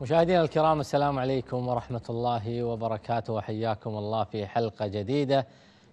مشاهدينا الكرام السلام عليكم ورحمة الله وبركاته وحياكم الله في حلقة جديدة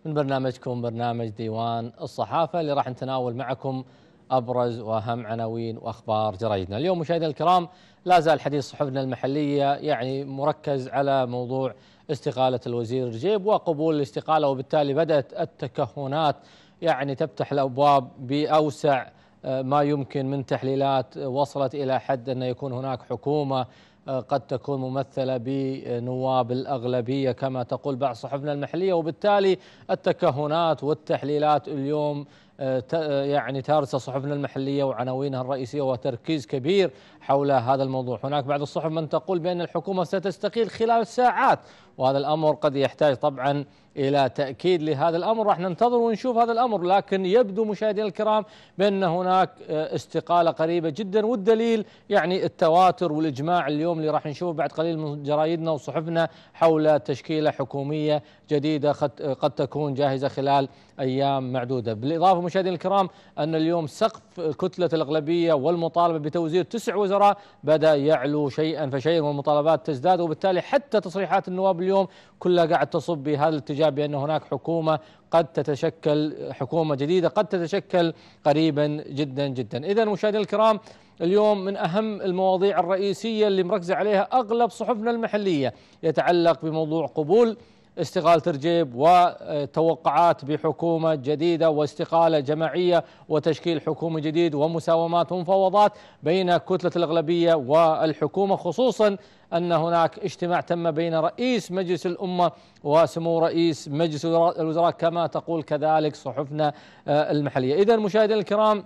من برنامجكم برنامج ديوان الصحافة اللي راح نتناول معكم أبرز وأهم عناوين وأخبار جرائدنا اليوم مشاهدينا الكرام لا زال حديث صحفنا المحلية يعني مركز على موضوع استقالة الوزير الجيب وقبول الاستقالة وبالتالي بدأت التكهنات يعني تفتح الأبواب بأوسع آه، ما يمكن من تحليلات وصلت إلى حد أن يكون هناك حكومة آه، قد تكون ممثلة بنواب الأغلبية كما تقول بعض صحفنا المحلية وبالتالي التكهنات والتحليلات اليوم آه، آه، يعني تارسة صحفنا المحلية وعناوينها الرئيسية وتركيز كبير حول هذا الموضوع هناك بعض الصحف من تقول بأن الحكومة ستستقيل خلال ساعات وهذا الأمر قد يحتاج طبعا إلى تأكيد لهذا الأمر راح ننتظر ونشوف هذا الأمر لكن يبدو مشاهدينا الكرام بأن هناك آه، استقالة قريبة جدا والدليل يعني التواتر والإجماع اليوم اللي راح نشوفه بعد قليل من جرايدنا وصحفنا حول تشكيلة حكومية جديدة آه، قد تكون جاهزة خلال أيام معدودة بالإضافة مشاهدينا الكرام أن اليوم سقف كتلة الأغلبية والمطالبة بتوزير تسع وزارات الوزراء بدأ يعلو شيئا فشيئا والمطالبات تزداد وبالتالي حتى تصريحات النواب اليوم كلها قاعد تصب بهذا الاتجاه بأن هناك حكومة قد تتشكل حكومة جديدة قد تتشكل قريبا جدا جدا إذا مشاهدينا الكرام اليوم من أهم المواضيع الرئيسية اللي مركزة عليها أغلب صحفنا المحلية يتعلق بموضوع قبول استقالة رجيب وتوقعات بحكومة جديدة واستقالة جماعية وتشكيل حكومة جديد ومساومات ومفاوضات بين كتلة الأغلبية والحكومة خصوصا أن هناك اجتماع تم بين رئيس مجلس الأمة وسمو رئيس مجلس الوزراء كما تقول كذلك صحفنا المحلية إذا مشاهدينا الكرام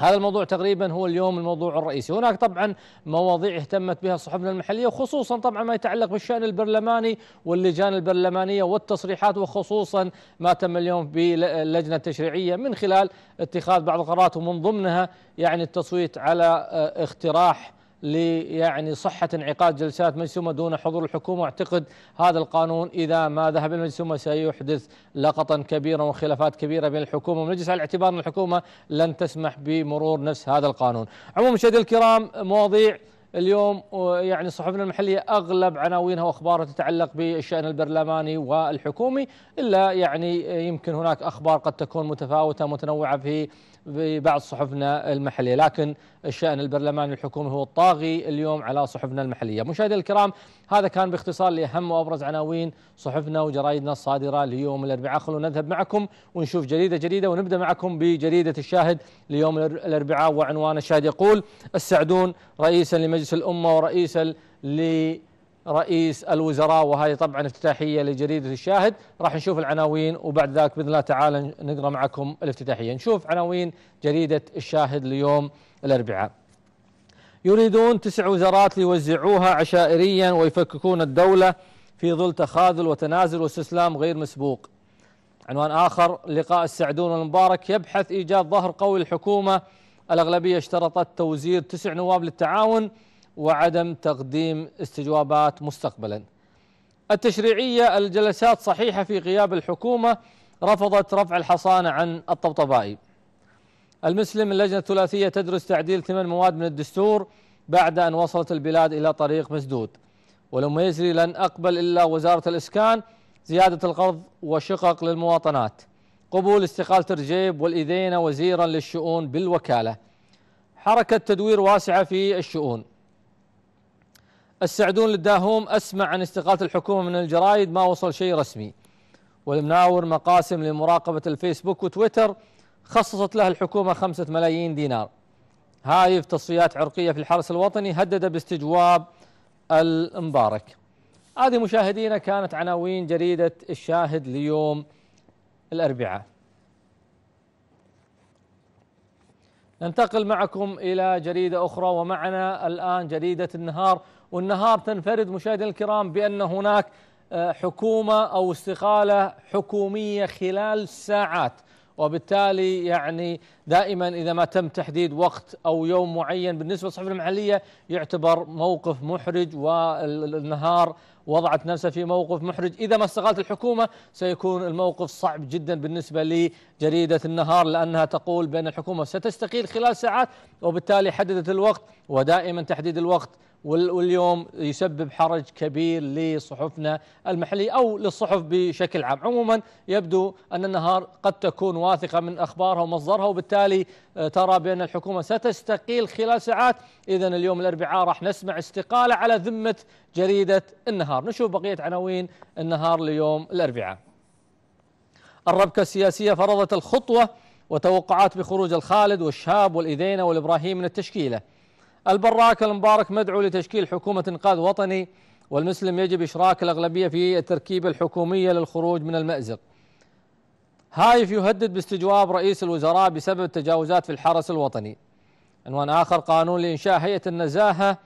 هذا الموضوع تقريبا هو اليوم الموضوع الرئيسي هناك طبعا مواضيع اهتمت بها صحفنا المحلية وخصوصا طبعا ما يتعلق بالشأن البرلماني واللجان البرلمانية والتصريحات وخصوصا ما تم اليوم باللجنة التشريعية من خلال اتخاذ بعض القرارات ومن ضمنها يعني التصويت على اقتراح ليعني صحة انعقاد جلسات مجلس دون حضور الحكومة أعتقد هذا القانون إذا ما ذهب المجلس سيحدث لقطا كبيرا وخلافات كبيرة بين الحكومة والمجلس على اعتبار أن الحكومة لن تسمح بمرور نفس هذا القانون عموما مشاهدينا الكرام مواضيع اليوم يعني صحفنا المحلية أغلب عناوينها وأخبارها تتعلق بالشأن البرلماني والحكومي إلا يعني يمكن هناك أخبار قد تكون متفاوتة متنوعة في ببعض صحفنا المحلية لكن الشأن البرلماني الحكومي هو الطاغي اليوم على صحفنا المحلية مشاهدي الكرام هذا كان باختصار لأهم وأبرز عناوين صحفنا وجرائدنا الصادرة ليوم الأربعاء خلونا نذهب معكم ونشوف جريدة جديدة ونبدأ معكم بجريدة الشاهد ليوم الأربعاء وعنوان الشاهد يقول السعدون رئيسا لمجلس الأمة ورئيسا ل رئيس الوزراء وهذه طبعا افتتاحيه لجريده الشاهد راح نشوف العناوين وبعد ذلك باذن الله تعالى نقرا معكم الافتتاحيه نشوف عناوين جريده الشاهد ليوم الاربعاء يريدون تسع وزارات ليوزعوها عشائريا ويفككون الدوله في ظل تخاذل وتنازل واستسلام غير مسبوق عنوان آخر لقاء السعدون المبارك يبحث إيجاد ظهر قوي للحكومة الأغلبية اشترطت توزير تسع نواب للتعاون وعدم تقديم استجوابات مستقبلا التشريعية الجلسات صحيحة في غياب الحكومة رفضت رفع الحصانة عن الطبطبائي المسلم اللجنة الثلاثية تدرس تعديل ثمان مواد من الدستور بعد أن وصلت البلاد إلى طريق مسدود ولما يجري لن أقبل إلا وزارة الإسكان زيادة القرض وشقق للمواطنات قبول استقالة رجيب والإذينة وزيرا للشؤون بالوكالة حركة تدوير واسعة في الشؤون السعدون للداهوم أسمع عن استقالة الحكومة من الجرايد ما وصل شيء رسمي والمناور مقاسم لمراقبة الفيسبوك وتويتر خصصت لها الحكومة خمسة ملايين دينار هايف تصفيات عرقية في الحرس الوطني هدد باستجواب المبارك هذه مشاهدينا كانت عناوين جريدة الشاهد ليوم الأربعاء ننتقل معكم إلى جريدة أخرى ومعنا الآن جريدة النهار والنهار تنفرد مشاهدينا الكرام بأن هناك آه، حكومة أو استقالة حكومية خلال ساعات وبالتالي يعني دائما إذا ما تم تحديد وقت أو يوم معين بالنسبة للصحف المحلية يعتبر موقف محرج والنهار وضعت نفسها في موقف محرج إذا ما استقالت الحكومة سيكون الموقف صعب جدا بالنسبة جريدة النهار لأنها تقول بأن الحكومة ستستقيل خلال ساعات وبالتالي حددت الوقت ودائما تحديد الوقت واليوم يسبب حرج كبير لصحفنا المحلي او للصحف بشكل عام، عموما يبدو ان النهار قد تكون واثقه من اخبارها ومصدرها وبالتالي آه، ترى بان الحكومه ستستقيل خلال ساعات، اذا اليوم الاربعاء راح نسمع استقاله على ذمه جريده النهار، نشوف بقيه عناوين النهار ليوم الاربعاء. الربكة السياسية فرضت الخطوة وتوقعات بخروج الخالد والشهاب والاذينه والإبراهيم من التشكيلة البراك المبارك مدعو لتشكيل حكومة إنقاذ وطني والمسلم يجب إشراك الأغلبية في التركيبة الحكومية للخروج من المأزق هايف يهدد باستجواب رئيس الوزراء بسبب التجاوزات في الحرس الوطني عنوان آخر قانون لإنشاء هيئة النزاهة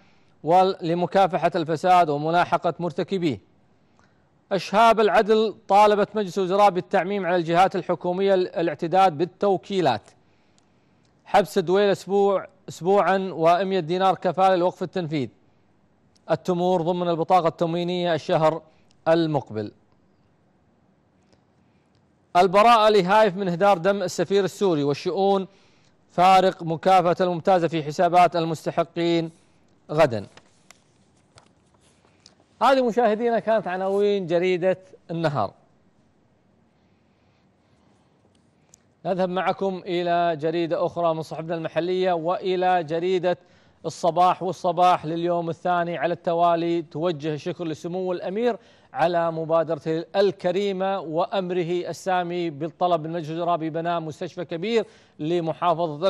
ولمكافحة الفساد وملاحقة مرتكبيه اشهاب العدل طالبت مجلس الوزراء بالتعميم على الجهات الحكوميه الاعتداد بالتوكيلات حبس دويل اسبوع اسبوعا و100 دينار كفاله لوقف التنفيذ التمور ضمن البطاقه التموينيه الشهر المقبل البراءة لهايف من إهدار دم السفير السوري والشؤون فارق مكافأة الممتازة في حسابات المستحقين غدا هذه مشاهدينا كانت عناوين جريدة النهار نذهب معكم إلى جريدة أخرى من صحبنا المحلية وإلى جريدة الصباح والصباح لليوم الثاني على التوالي توجه الشكر لسمو الأمير على مبادرته الكريمة وأمره السامي بالطلب من مجلس الرابي بناء مستشفى كبير لمحافظة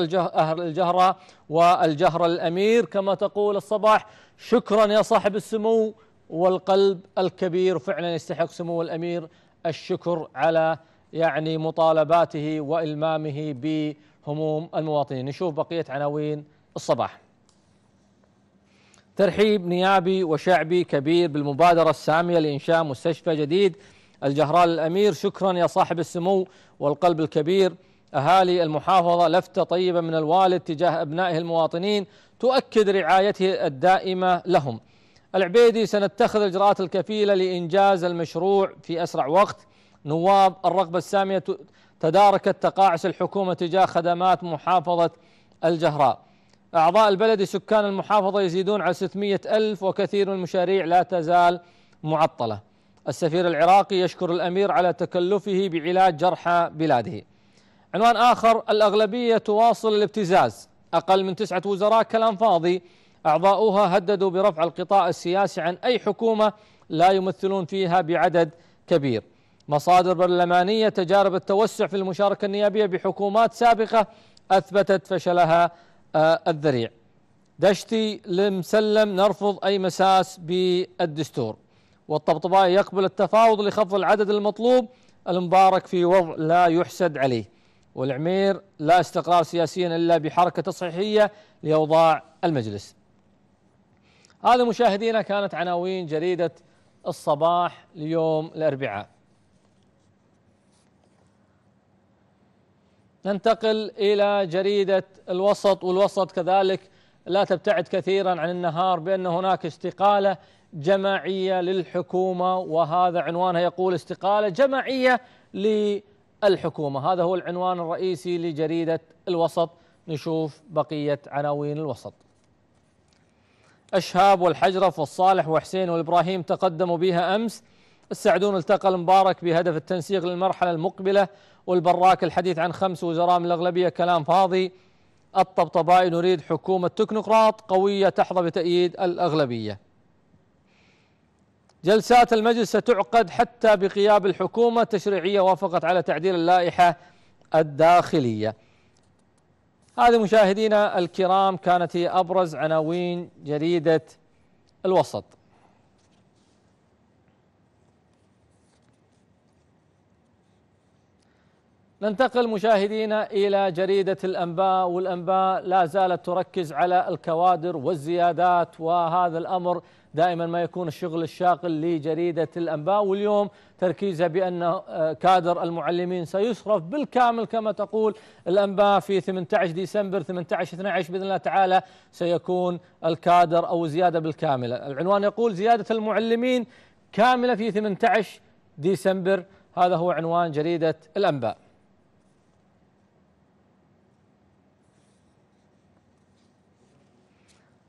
الجهرة والجهرة الأمير كما تقول الصباح شكرا يا صاحب السمو والقلب الكبير فعلا يستحق سمو الامير الشكر على يعني مطالباته والمامه بهموم المواطنين، نشوف بقيه عناوين الصباح. ترحيب نيابي وشعبي كبير بالمبادره الساميه لانشاء مستشفى جديد الجهران الامير، شكرا يا صاحب السمو والقلب الكبير. أهالي المحافظة لفتة طيبة من الوالد تجاه أبنائه المواطنين تؤكد رعايته الدائمة لهم العبيدي سنتخذ الإجراءات الكفيلة لإنجاز المشروع في أسرع وقت نواب الرغبة السامية تداركت تقاعس الحكومة تجاه خدمات محافظة الجهراء أعضاء البلد سكان المحافظة يزيدون على 600 ألف وكثير من المشاريع لا تزال معطلة السفير العراقي يشكر الأمير على تكلفه بعلاج جرحى بلاده عنوان آخر الأغلبية تواصل الابتزاز أقل من تسعة وزراء كلام فاضي أعضاؤها هددوا برفع القطاع السياسي عن أي حكومة لا يمثلون فيها بعدد كبير مصادر برلمانية تجارب التوسع في المشاركة النيابية بحكومات سابقة أثبتت فشلها آه، الذريع دشتي لمسلم نرفض أي مساس بالدستور والطبطباء يقبل التفاوض لخفض العدد المطلوب المبارك في وضع لا يحسد عليه والعمير لا استقرار سياسيا إلا بحركة تصحيحية لأوضاع المجلس هذا مشاهدينا كانت عناوين جريدة الصباح ليوم الأربعاء ننتقل إلى جريدة الوسط والوسط كذلك لا تبتعد كثيرا عن النهار بأن هناك استقالة جماعية للحكومة وهذا عنوانها يقول استقالة جماعية للحكومة هذا هو العنوان الرئيسي لجريدة الوسط نشوف بقية عناوين الوسط أشهاب والحجرف والصالح وحسين والإبراهيم تقدموا بها أمس السعدون التقى المبارك بهدف التنسيق للمرحلة المقبلة والبراك الحديث عن خمس وزراء من الأغلبية كلام فاضي الطبطبائي نريد حكومة تكنوقراط قوية تحظى بتأييد الأغلبية جلسات المجلس ستعقد حتى بغياب الحكومة التشريعية وافقت على تعديل اللائحة الداخلية هذه مشاهدينا الكرام كانت هي ابرز عناوين جريده الوسط. ننتقل مشاهدينا الى جريده الانباء والانباء لا زالت تركز على الكوادر والزيادات وهذا الامر دائما ما يكون الشغل الشاغل لجريدة الأنباء واليوم تركيزها بأن آه، كادر المعلمين سيصرف بالكامل كما تقول الأنباء في 18 ديسمبر 18 12 بإذن الله تعالى سيكون الكادر أو زيادة بالكاملة العنوان يقول زيادة المعلمين كاملة في 18 ديسمبر هذا هو عنوان جريدة الأنباء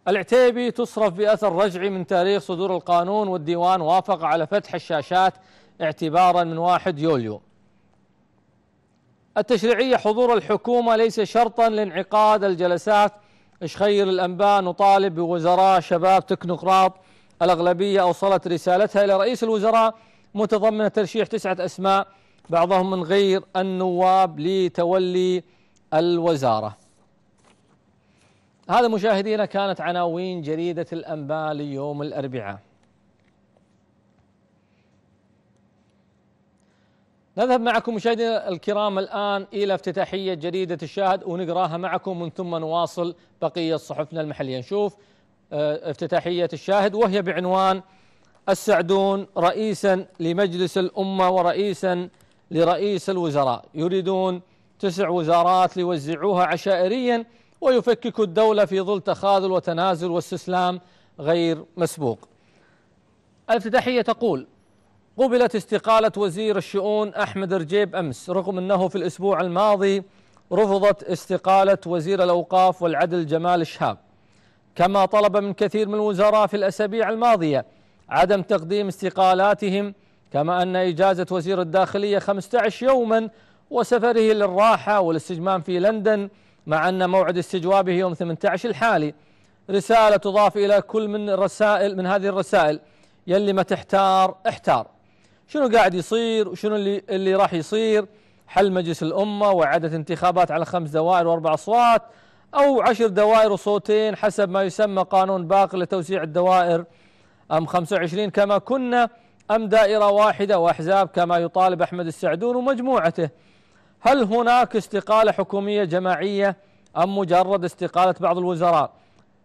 العتيبي تصرف بأثر رجعي من تاريخ صدور القانون والديوان وافق على فتح الشاشات اعتبارا من 1 يوليو التشريعية حضور الحكومة ليس شرطا لانعقاد الجلسات شخير الأنباء نطالب بوزراء شباب تكنوقراط الأغلبية أوصلت رسالتها إلى رئيس الوزراء متضمنة ترشيح تسعة أسماء بعضهم من غير النواب لتولي الوزارة هذا مشاهدينا كانت عناوين جريدة الأنباء ليوم الأربعاء نذهب معكم مشاهدينا الكرام الآن إلى افتتاحية جريدة الشاهد ونقراها معكم ومن ثم نواصل بقية صحفنا المحلية نشوف آه، افتتاحية الشاهد وهي بعنوان السعدون رئيسا لمجلس الأمة ورئيسا لرئيس الوزراء يريدون تسع وزارات ليوزعوها عشائريا ويفكك الدولة في ظل تخاذل وتنازل واستسلام غير مسبوق الافتتاحية تقول قبلت استقالة وزير الشؤون أحمد رجيب أمس رغم أنه في الأسبوع الماضي رفضت استقالة وزير الأوقاف والعدل جمال الشهاب كما طلب من كثير من الوزراء في الأسابيع الماضية عدم تقديم استقالاتهم كما أن إجازة وزير الداخلية 15 يوما وسفره للراحة والاستجمام في لندن مع أن موعد استجوابه يوم 18 الحالي رسالة تضاف إلى كل من الرسائل من هذه الرسائل يلي ما تحتار احتار شنو قاعد يصير وشنو اللي, اللي راح يصير حل مجلس الأمة وإعادة انتخابات على خمس دوائر وأربع أصوات أو عشر دوائر وصوتين حسب ما يسمى قانون باقل لتوسيع الدوائر أم 25 كما كنا أم دائرة واحدة وأحزاب كما يطالب أحمد السعدون ومجموعته هل هناك استقالة حكومية جماعية أم مجرد استقالة بعض الوزراء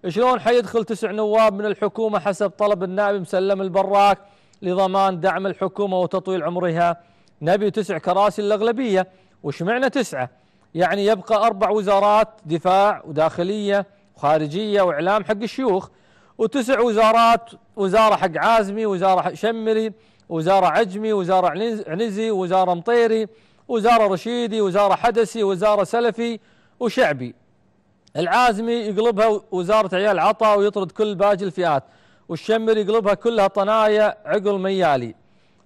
شلون حيدخل تسع نواب من الحكومة حسب طلب النائب مسلم البراك لضمان دعم الحكومة وتطويل عمرها نبي تسع كراسي الأغلبية وش معنى تسعة يعني يبقى أربع وزارات دفاع وداخلية وخارجية وإعلام حق الشيوخ وتسع وزارات وزارة حق عازمي وزارة شمري وزارة عجمي وزارة عنزي وزارة مطيري وزارة رشيدي وزارة حدسي وزارة سلفي وشعبي العازمي يقلبها وزارة عيال عطا ويطرد كل باقي الفئات والشمر يقلبها كلها طنايا عقل ميالي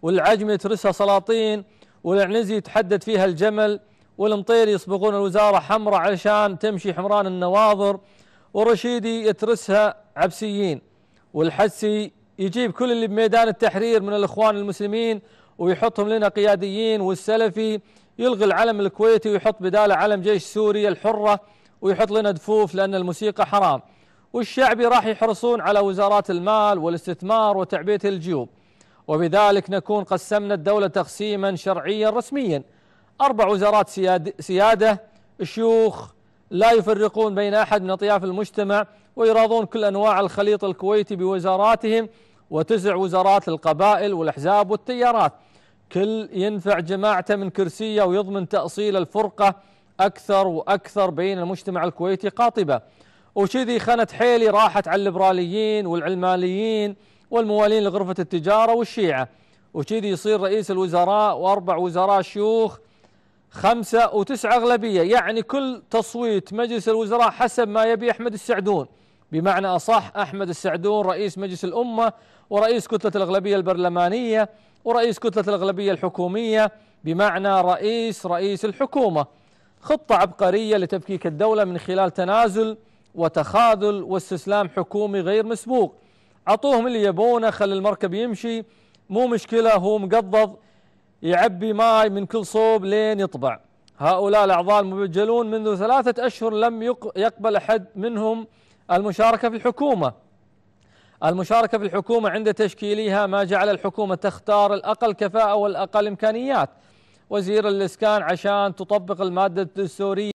والعجمي يترسها سلاطين والعنزي يتحدد فيها الجمل والمطير يصبغون الوزارة حمراء علشان تمشي حمران النواظر ورشيدي يترسها عبسيين والحسي يجيب كل اللي بميدان التحرير من الإخوان المسلمين ويحطهم لنا قياديين والسلفي يلغي العلم الكويتي ويحط بداله علم جيش سوريا الحرة ويحط لنا دفوف لأن الموسيقى حرام والشعبي راح يحرصون على وزارات المال والاستثمار وتعبئة الجيوب وبذلك نكون قسمنا الدولة تقسيما شرعيا رسميا أربع وزارات سياد سيادة الشيوخ لا يفرقون بين أحد من أطياف المجتمع ويراضون كل أنواع الخليط الكويتي بوزاراتهم وتسع وزارات القبائل والأحزاب والتيارات كل ينفع جماعته من كرسية ويضمن تأصيل الفرقة أكثر وأكثر بين المجتمع الكويتي قاطبة وشذي خنت حيلي راحت على الليبراليين والعلمانيين والموالين لغرفة التجارة والشيعة وشذي يصير رئيس الوزراء وأربع وزراء شيوخ خمسة وتسعة أغلبية يعني كل تصويت مجلس الوزراء حسب ما يبي أحمد السعدون بمعنى أصح أحمد السعدون رئيس مجلس الأمة ورئيس كتلة الأغلبية البرلمانية ورئيس كتلة الأغلبية الحكومية بمعنى رئيس رئيس الحكومة خطة عبقرية لتفكيك الدولة من خلال تنازل وتخاذل واستسلام حكومي غير مسبوق عطوهم اللي يبونه خلي المركب يمشي مو مشكلة هو مقضض يعبي ماي من كل صوب لين يطبع هؤلاء الأعضاء المبجلون منذ ثلاثة أشهر لم يقبل أحد منهم المشاركة في الحكومة المشاركة في الحكومة عند تشكيلها ما جعل الحكومة تختار الأقل كفاءة والأقل إمكانيات وزير الإسكان عشان تطبق المادة الدستورية